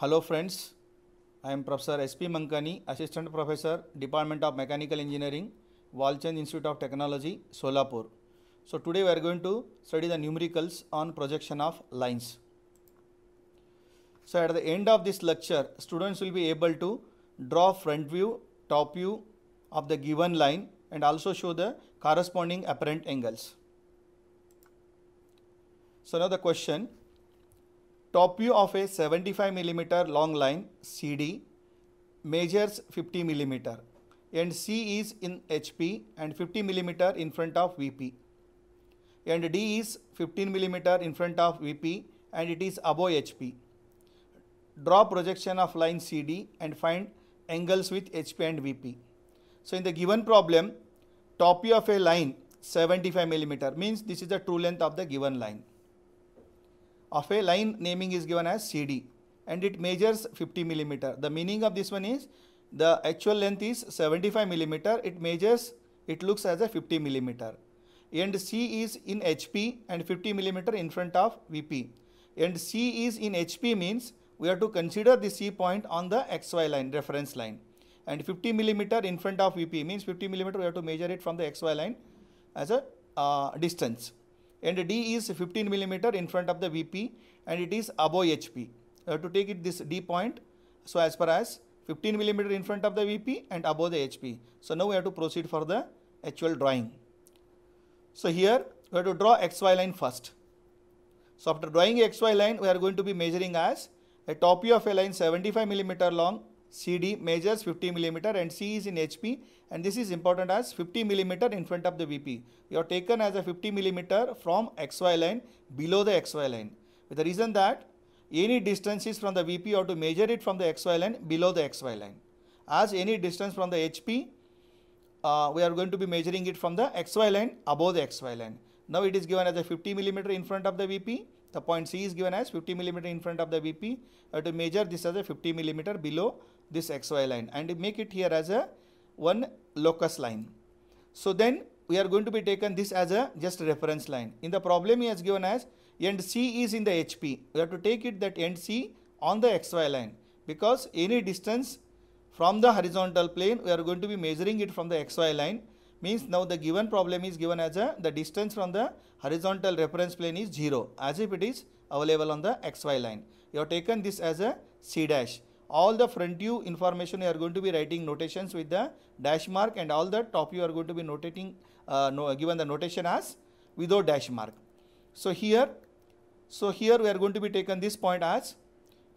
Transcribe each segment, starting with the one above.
Hello friends, I am Professor S.P. Mankani, Assistant Professor, Department of Mechanical Engineering, Walchand Institute of Technology, Solapur. So today we are going to study the numericals on projection of lines. So at the end of this lecture, students will be able to draw front view, top view of the given line and also show the corresponding apparent angles. So now the question, Top view of a 75 mm long line CD measures 50 mm and C is in HP and 50 mm in front of VP and D is 15 mm in front of VP and it is above HP. Draw projection of line CD and find angles with HP and VP. So in the given problem, top view of a line 75 mm means this is the true length of the given line of a line naming is given as CD and it measures 50 millimeter. The meaning of this one is the actual length is 75 millimeter. It measures, it looks as a 50 millimeter. And C is in HP and 50 millimeter in front of VP. And C is in HP means we have to consider the C point on the XY line, reference line. And 50 millimeter in front of VP means 50 millimeter we have to measure it from the XY line as a uh, distance and D is 15 millimeter in front of the VP and it is above HP. have to take it this D point, so as far as 15 millimeter in front of the VP and above the HP. So now we have to proceed for the actual drawing. So here we have to draw XY line first. So after drawing XY line, we are going to be measuring as a top view of a line 75 millimeter long CD measures 50 millimeter and C is in HP and this is important as 50 millimeter in front of the VP. You are taken as a 50 millimeter from XY line below the XY line. With the reason that any distances from the VP you have to measure it from the XY line below the XY line. As any distance from the HP, uh, we are going to be measuring it from the XY line above the XY line. Now it is given as a 50 millimeter in front of the VP the point C is given as 50 millimeter in front of the VP. I have to measure this as a 50 millimeter below this xy line and make it here as a one locus line. So then we are going to be taken this as a just reference line. In the problem he has given as end C is in the HP. We have to take it that end C on the xy line because any distance from the horizontal plane we are going to be measuring it from the xy line means now the given problem is given as a the distance from the horizontal reference plane is 0 as if it is available on the xy line. You have taken this as a C dash all the front view information you are going to be writing notations with the dash mark and all the top you are going to be notating uh, no, given the notation as without dash mark. So here, so here we are going to be taken this point as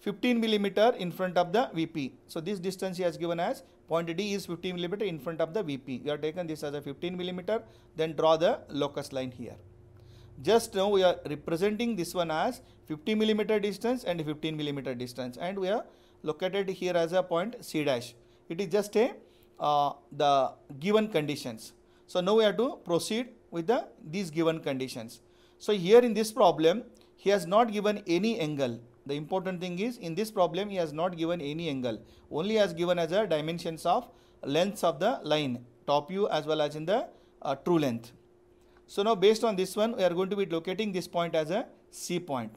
15 millimeter in front of the VP. So this distance he has given as point D is 15 millimeter in front of the VP. You are taken this as a 15 millimeter then draw the locus line here. Just now we are representing this one as 50 millimeter distance and 15 millimeter distance and we are located here as a point C dash. It is just a uh, the given conditions. So now we have to proceed with the these given conditions. So here in this problem, he has not given any angle. The important thing is in this problem, he has not given any angle. Only has given as a dimensions of lengths of the line, top view as well as in the uh, true length. So now based on this one, we are going to be locating this point as a C point.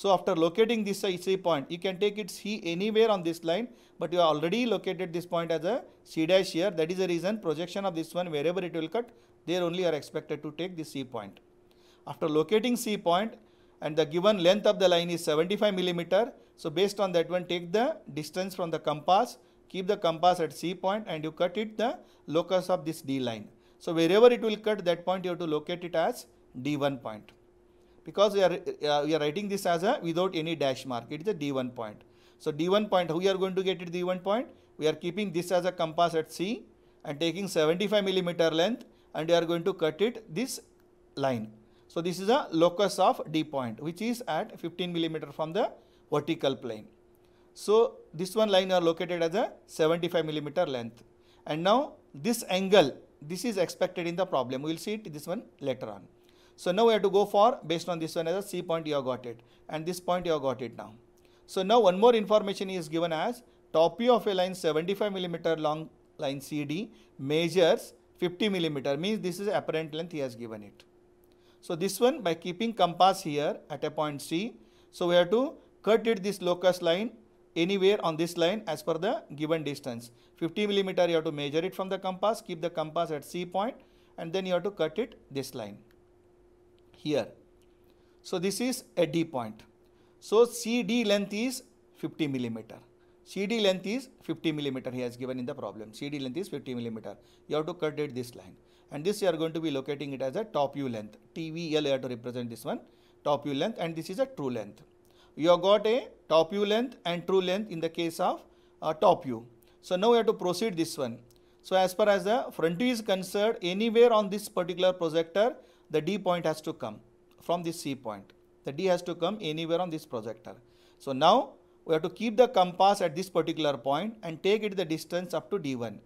So after locating this C uh, point, you can take it C anywhere on this line, but you are already located this point as a C dash here. That is the reason projection of this one, wherever it will cut, there only are expected to take the C point. After locating C point and the given length of the line is 75 millimeter, so based on that one, take the distance from the compass, keep the compass at C point and you cut it the locus of this D line. So wherever it will cut that point, you have to locate it as D1 point because we are, uh, we are writing this as a without any dash mark. It is a D1 point. So D1 point, how we are going to get it D1 point? We are keeping this as a compass at C and taking 75 millimeter length and we are going to cut it this line. So this is a locus of D point which is at 15 millimeter from the vertical plane. So this one line are located as a 75 millimeter length. And now this angle, this is expected in the problem. We will see it this one later on. So now we have to go for based on this one as a C point you have got it and this point you have got it now. So now one more information is given as top view of a line 75 millimeter long line CD measures 50 millimeter means this is apparent length he has given it. So this one by keeping compass here at a point C. So we have to cut it this locus line anywhere on this line as per the given distance. 50 millimeter you have to measure it from the compass, keep the compass at C point and then you have to cut it this line here. So this is a D point. So CD length is 50 millimeter. CD length is 50 millimeter he has given in the problem. CD length is 50 millimeter. You have to cut it this line. And this you are going to be locating it as a top U length. TVL you have to represent this one. Top U length and this is a true length. You have got a top U length and true length in the case of uh, top U. So now you have to proceed this one. So as far as the front view is concerned, anywhere on this particular projector, the D point has to come from this C point. The D has to come anywhere on this projector. So now we have to keep the compass at this particular point and take it the distance up to D1.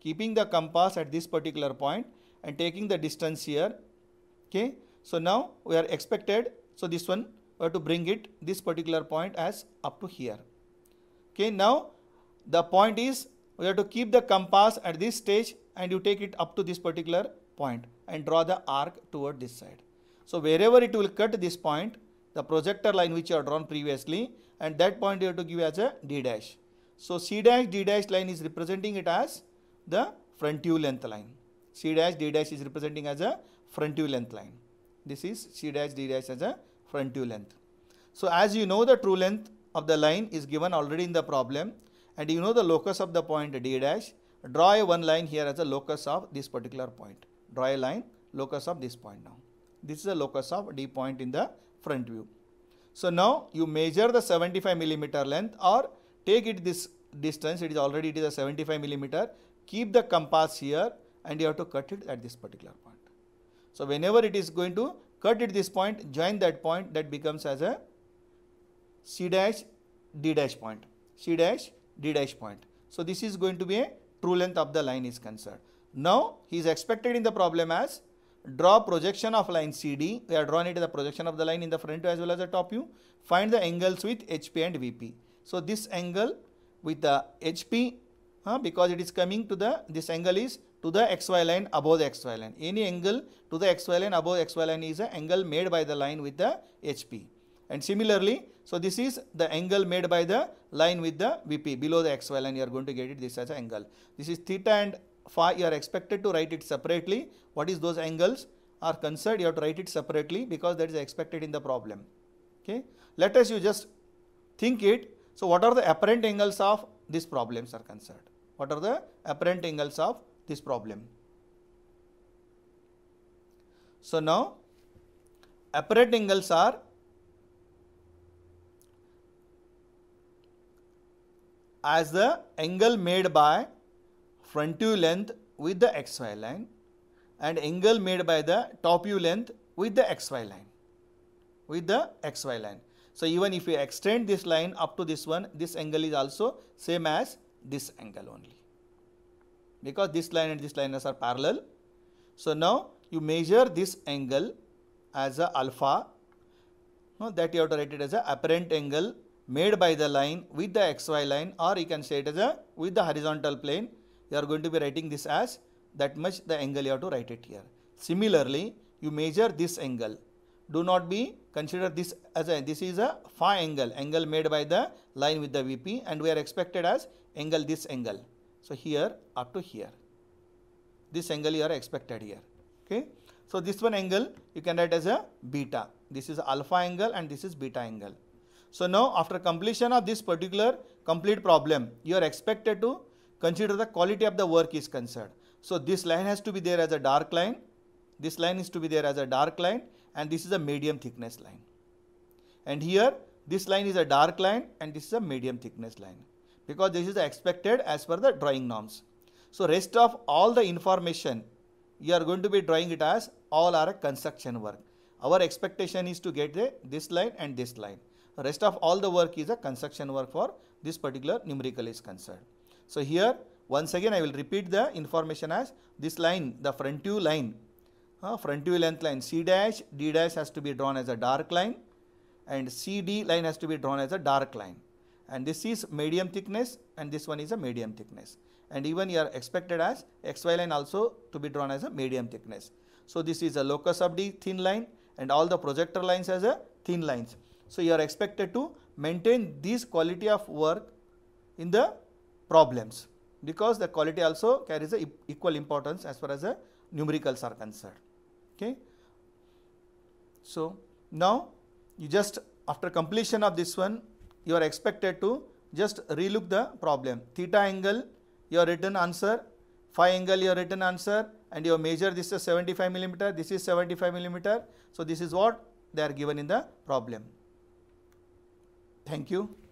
Keeping the compass at this particular point and taking the distance here. Okay. So now we are expected. So this one we have to bring it this particular point as up to here. Okay. Now the point is we have to keep the compass at this stage and you take it up to this particular point and draw the arc toward this side. So wherever it will cut this point, the projector line which you have drawn previously and that point you have to give as a D dash. So C dash D dash line is representing it as the front view length line. C dash D dash is representing as a front view length line. This is C dash D dash as a front view length. So as you know the true length of the line is given already in the problem and you know the locus of the point D dash, draw a one line here as a locus of this particular point draw a line locus of this point now. This is the locus of D point in the front view. So now you measure the 75 millimeter length or take it this distance it is already it is a 75 millimeter keep the compass here and you have to cut it at this particular point. So whenever it is going to cut at this point join that point that becomes as a C dash D dash point C dash D dash point. So this is going to be a true length of the line is concerned. Now, he is expected in the problem as draw projection of line CD. We are drawing it as the projection of the line in the front view as well as the top view. Find the angles with HP and VP. So, this angle with the HP uh, because it is coming to the, this angle is to the xy line above the xy line. Any angle to the xy line above xy line is an angle made by the line with the HP. And similarly, so this is the angle made by the line with the VP below the xy line. You are going to get it this as an angle. This is theta and phi you are expected to write it separately. What is those angles are concerned you have to write it separately because that is expected in the problem. Okay. Let us you just think it. So, what are the apparent angles of these problems are concerned? What are the apparent angles of this problem? So, now apparent angles are as the angle made by front view length with the xy line and angle made by the top view length with the xy line with the xy line so even if we extend this line up to this one this angle is also same as this angle only because this line and this line are parallel so now you measure this angle as a alpha no, that you have to write it as a apparent angle made by the line with the xy line or you can say it as a with the horizontal plane you are going to be writing this as that much the angle you have to write it here. Similarly, you measure this angle. Do not be consider this as a this is a phi angle angle made by the line with the VP and we are expected as angle this angle. So here up to here this angle you are expected here okay. So this one angle you can write as a beta this is alpha angle and this is beta angle. So now after completion of this particular complete problem you are expected to consider the quality of the work is concerned. So this line has to be there as a dark line, this line is to be there as a dark line and this is a medium thickness line. And here this line is a dark line and this is a medium thickness line because this is expected as per the drawing norms. So rest of all the information you are going to be drawing it as all are a construction work. Our expectation is to get the, this line and this line. Rest of all the work is a construction work for this particular numerical is concerned. So, here once again I will repeat the information as this line the front view line uh, front view length line C dash D dash has to be drawn as a dark line and CD line has to be drawn as a dark line and this is medium thickness and this one is a medium thickness and even you are expected as XY line also to be drawn as a medium thickness. So, this is a locus of D thin line and all the projector lines as a thin lines. So, you are expected to maintain this quality of work in the problems because the quality also carries a equal importance as far as the numericals are concerned. Okay. So, now you just after completion of this one you are expected to just relook the problem theta angle your written answer phi angle your written answer and you measure this is 75 millimeter this is 75 millimeter. So, this is what they are given in the problem. Thank you.